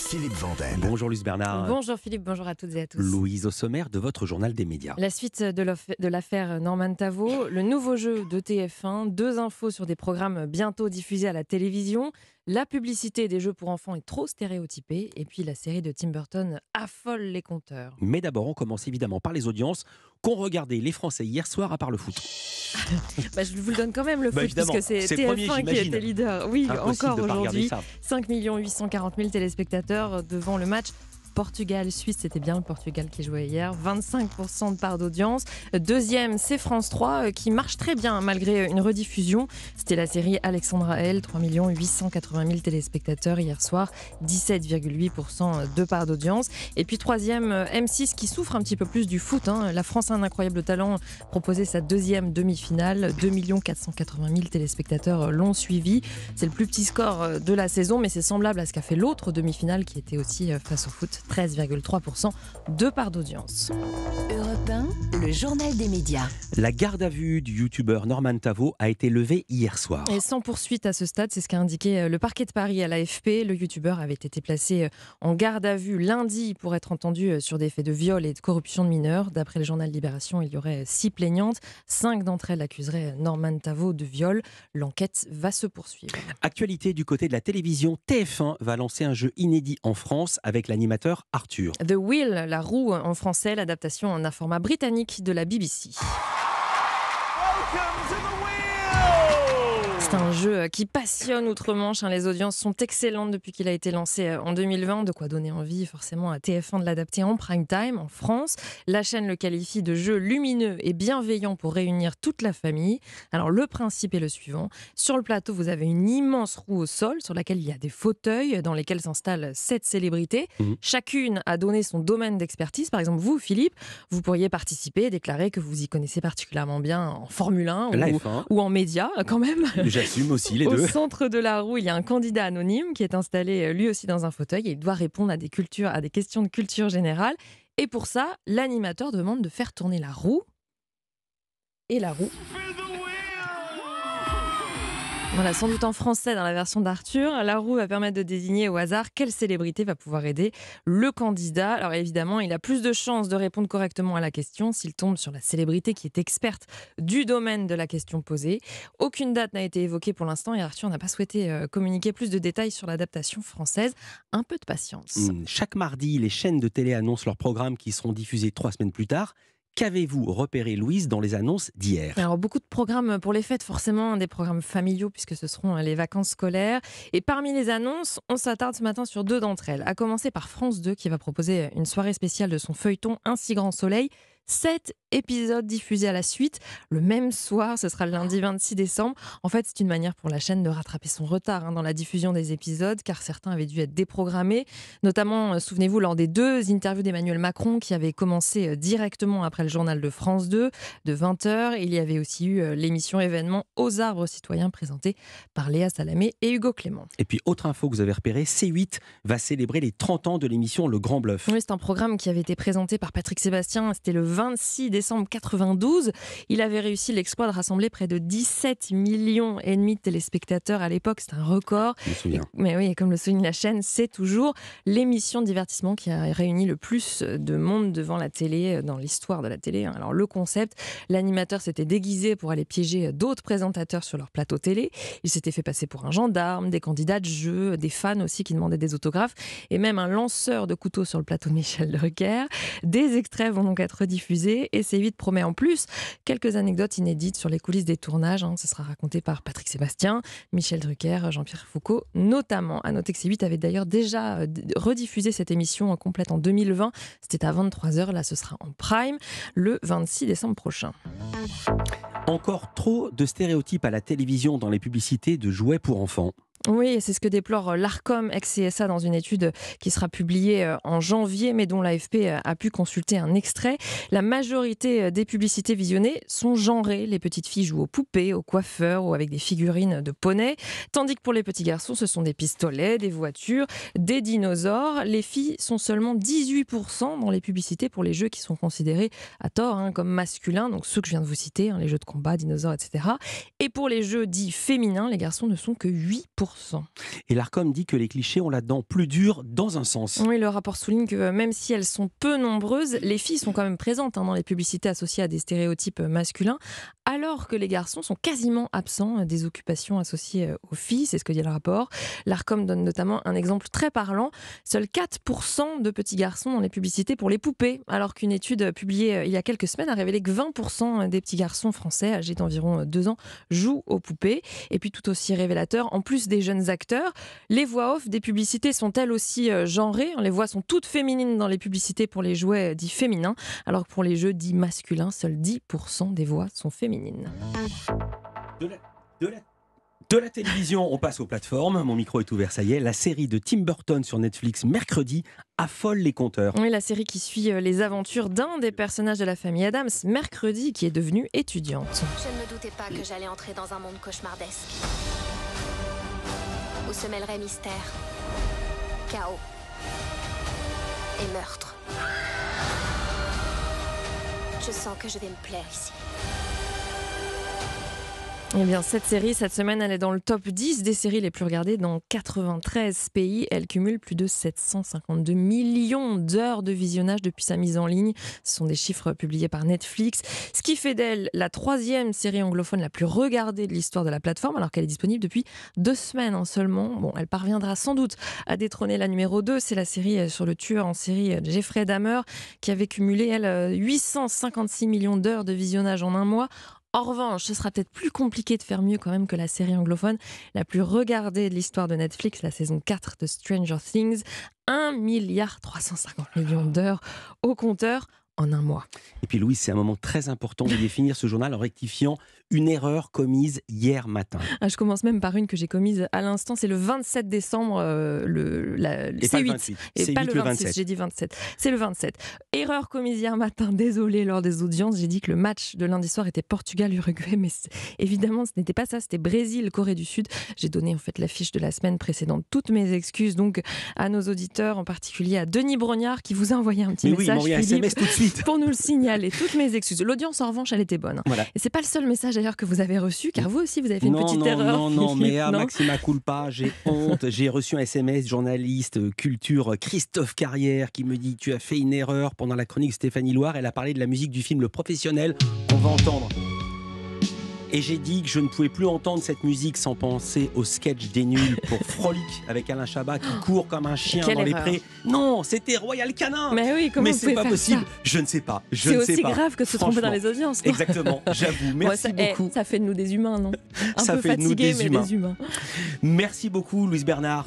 Philippe Vandel. Bonjour Luce Bernard. Bonjour Philippe, bonjour à toutes et à tous. Louise au sommaire de votre journal des médias. La suite de l'affaire Norman Tavo, le nouveau jeu de TF1, deux infos sur des programmes bientôt diffusés à la télévision, la publicité des jeux pour enfants est trop stéréotypée et puis la série de Tim Burton affole les compteurs. Mais d'abord, on commence évidemment par les audiences qu'ont regardé les Français hier soir à part le foot. Bah, je vous le donne quand même le bah, foot puisque c'est TF1 qui était leader. Oui, encore aujourd'hui. 5 840 000 téléspectateurs devant le match Portugal, Suisse, c'était bien le Portugal qui jouait hier, 25% de part d'audience. Deuxième, c'est France 3 euh, qui marche très bien malgré euh, une rediffusion. C'était la série Alexandra L, 3 880 000 téléspectateurs hier soir, 17,8% euh, de part d'audience. Et puis troisième, M6 qui souffre un petit peu plus du foot. Hein. La France a un incroyable talent proposé sa deuxième demi-finale. 2 480 000 téléspectateurs l'ont suivi. C'est le plus petit score de la saison, mais c'est semblable à ce qu'a fait l'autre demi-finale qui était aussi face au foot. 13,3% de part d'audience. Europe le journal des médias. La garde à vue du youtubeur Norman Tavo a été levée hier soir. Et sans poursuite à ce stade, c'est ce qu'a indiqué euh, le parquet de Paris à l'AFP. Le youtubeur avait été placé euh, en garde à vue lundi pour être entendu euh, sur des faits de viol et de corruption de mineurs. D'après le journal Libération, il y aurait six plaignantes. Cinq d'entre elles accuseraient Norman Tavo de viol. L'enquête va se poursuivre. Actualité du côté de la télévision, TF1 va lancer un jeu inédit en France avec l'animateur Arthur. The Wheel, la roue en français, l'adaptation en un format britannique de la BBC. C'est un jeu euh, qui passionne Outre-Manche. Hein. Les audiences sont excellentes depuis qu'il a été lancé euh, en 2020. De quoi donner envie forcément à TF1 de l'adapter en prime time en France. La chaîne le qualifie de jeu lumineux et bienveillant pour réunir toute la famille. Alors le principe est le suivant. Sur le plateau, vous avez une immense roue au sol sur laquelle il y a des fauteuils dans lesquels s'installent sept célébrités. Mhm. Chacune a donné son domaine d'expertise. Par exemple, vous, Philippe, vous pourriez participer et déclarer que vous y connaissez particulièrement bien en Formule 1 ou, hein. ou, en médias euh, quand même. Au centre de la roue, il y a un candidat anonyme qui est installé euh, lui aussi dans un fauteuil et il doit répondre à des cultures, à des questions de culture générale. Et pour ça, l'animateur demande de faire tourner la roue. Et la roue. Voilà, sans doute en français dans la version d'Arthur. La roue va permettre de désigner au hasard quelle célébrité va pouvoir aider le candidat. Alors évidemment, il a plus de chances de répondre correctement à la question s'il tombe sur la célébrité qui est experte du domaine de la question posée. Aucune date n'a été évoquée pour l'instant et Arthur n'a pas souhaité euh, communiquer plus de détails sur l'adaptation française. Un peu de patience. Hmm. Chaque mardi, les chaînes de télé annoncent leurs programmes qui seront diffusés trois semaines plus tard. Qu'avez-vous repéré, Louise, dans les annonces d'hier Alors, beaucoup de programmes pour les fêtes, forcément, hein, des programmes familiaux, puisque ce seront euh, les vacances scolaires. Et parmi les annonces, on s'attarde ce matin sur deux d'entre elles. À commencer par France 2, qui va proposer euh, une soirée spéciale de son feuilleton Un si grand soleil 7 épisodes diffusés à la suite, le même soir, ce sera le lundi 26 décembre. En fait, c'est une manière pour la chaîne de rattraper son retard hein, dans la diffusion des épisodes, car certains avaient dû être déprogrammés, notamment, euh, souvenez-vous, lors des deux interviews d'Emmanuel Macron qui avaient commencé euh, directement après le journal de France 2 de 20h. Il y avait aussi eu euh, l'émission événement Aux arbres citoyens présentée par Léa Salamé et Hugo Clément. Et puis, autre info que vous avez repérée, C8 va célébrer les 30 ans de l'émission Le Grand Bluff. Oui, c'est un programme qui avait été présenté par Patrick Sébastien, c'était le 26 décembre 92. Il avait réussi l'exploit de rassembler près de 17 millions et demi de téléspectateurs à l'époque. C'est un record. Mais oui, comme le souligne la chaîne, c'est toujours l'émission de divertissement qui a réuni le plus de monde devant la télé euh, dans l'histoire de la télé. Hein. Alors le concept, l'animateur s'était déguisé pour aller piéger d'autres présentateurs sur leur plateau télé. Il s'était fait passer pour un gendarme, des candidats de jeu, des fans aussi qui demandaient des autographes et même un lanceur de couteau sur le plateau de Michel Drucker. Des extraits vont donc être diffusés et C8 promet en plus quelques anecdotes inédites sur les coulisses des tournages. Hein. Ce sera raconté par Patrick Sébastien, Michel Drucker, Jean-Pierre Foucault notamment. À noter que C8 avait d'ailleurs déjà euh, rediffusé cette émission en complète en 2020. C'était à 23h, là ce sera en prime le 26 décembre prochain. Encore trop de stéréotypes à la télévision dans les publicités de jouets pour enfants. Oui, c'est ce que déplore euh, l'ARCOM ex-CSA dans une étude euh, qui sera publiée euh, en janvier, mais dont l'AFP a pu consulter un extrait. La majorité des publicités visionnées sont genrées. Les petites filles jouent aux poupées, aux coiffeurs ou avec des figurines de poney, tandis que pour les petits garçons, ce sont des pistolets, des voitures, des dinosaures. Les filles sont seulement 18% dans les publicités pour les jeux qui sont considérés à tort hein, comme masculins, donc ceux que je viens de vous citer, hein, les jeux de combat, dinosaures, etc. Et pour les jeux dits féminins, les garçons ne sont que 8%. Et l'ARCOM dit que les clichés ont la dent plus dure dans un sens. Oui, le rapport souligne que euh, même si elles sont peu nombreuses, les filles sont quand même présentes hein, dans les publicités associées à des stéréotypes masculins, alors que les garçons sont quasiment absents euh, des occupations associées euh, aux filles, c'est ce que dit le rapport. L'ARCOM donne notamment un exemple très parlant, seuls 4% de petits garçons dans les publicités pour les poupées, alors qu'une étude publiée il y a quelques semaines a révélé que 20% des petits garçons français âgés d'environ 2 ans jouent aux poupées. Et puis tout aussi révélateur, en plus des jeunes acteurs. Les voix off des publicités sont elles aussi euh, genrées. Les voix sont toutes féminines dans les publicités pour les jouets euh, dits féminins, alors que pour les jeux dits masculins, seuls 10% des voix sont féminines. De la, télévision, on passe aux plateformes. Mon micro est ouvert, ça y est. La série de Tim Burton sur Netflix mercredi affole les compteurs. Oui, la série qui suit euh, les aventures d'un des personnages de la famille Adams, mercredi, qui est devenue étudiante. Je ne me doutais pas que j'allais entrer dans un monde cauchemardesque où se mêleraient mystère, chaos et meurtre. Je sens que je vais me plaire ici. Eh cette série, cette semaine, elle est dans le top 10 des séries les plus regardées dans 93 pays. Elle cumule plus de 752 millions d'heures de visionnage depuis sa mise en ligne. Ce sont des chiffres publiés par Netflix. Ce qui fait d'elle la troisième série anglophone la plus regardée de l'histoire de la plateforme, alors qu'elle est disponible depuis deux semaines seulement. Bon, elle parviendra sans doute à détrôner la numéro 2. C'est la série euh, sur le tueur en série euh, Jeffrey Dahmer, qui avait cumulé, elle, 856 euh, millions d'heures de visionnage en un mois. En revanche, ce sera peut-être plus compliqué de faire mieux quand même que la série anglophone la plus regardée de l'histoire de Netflix, la saison 4 de Stranger Things, 1 milliard 350 millions d'heures au compteur en un mois. Et puis Louis, c'est un moment très important de définir ce journal en rectifiant une erreur commise hier matin. Ah, je commence même par une que j'ai commise à l'instant. C'est le 27 décembre, euh, le, 8 Pas le 28. Et pas le 26, j'ai dit 27. C'est le 27. Erreur commise hier matin, désolé, lors des audiences, j'ai dit que le match de lundi soir était Portugal-Uruguay, mais évidemment, ce n'était pas ça, c'était Brésil-Corée du Sud. J'ai donné en fait l'affiche de la semaine précédente. Toutes mes excuses donc à nos auditeurs, en particulier à Denis Brognard qui vous a envoyé un petit message oui, un tout de suite. pour nous le signaler. Toutes mes excuses. L'audience, en revanche, elle était bonne. Hein. Voilà. Et c'est pas le seul message d'ailleurs que vous avez reçu, car vous aussi vous avez fait une petite erreur. Non, non, non, mais Maxima Culpa, j'ai honte. J'ai reçu un SMS journaliste euh, culture euh, Christophe Carrière qui me dit Tu as fait une erreur pendant la chronique Stéphanie Loire. Elle a parlé de la musique du film Le Professionnel. On va entendre. Et j'ai dit que je ne pouvais plus entendre cette musique sans penser au sketch des nuls pour Frolic avec Alain Chabat qui oh, court comme un chien dans les prés. Non, c'était Royal Canin. Mais oui, comment c'est pas possible. Je ne sais pas. Je c'est aussi grave que se tromper dans les audiences. Exactement. J'avoue. Merci ça, eh, ça fait de nous des humains, non ça fait de nous des, des humains. Merci beaucoup, Louise Bernard.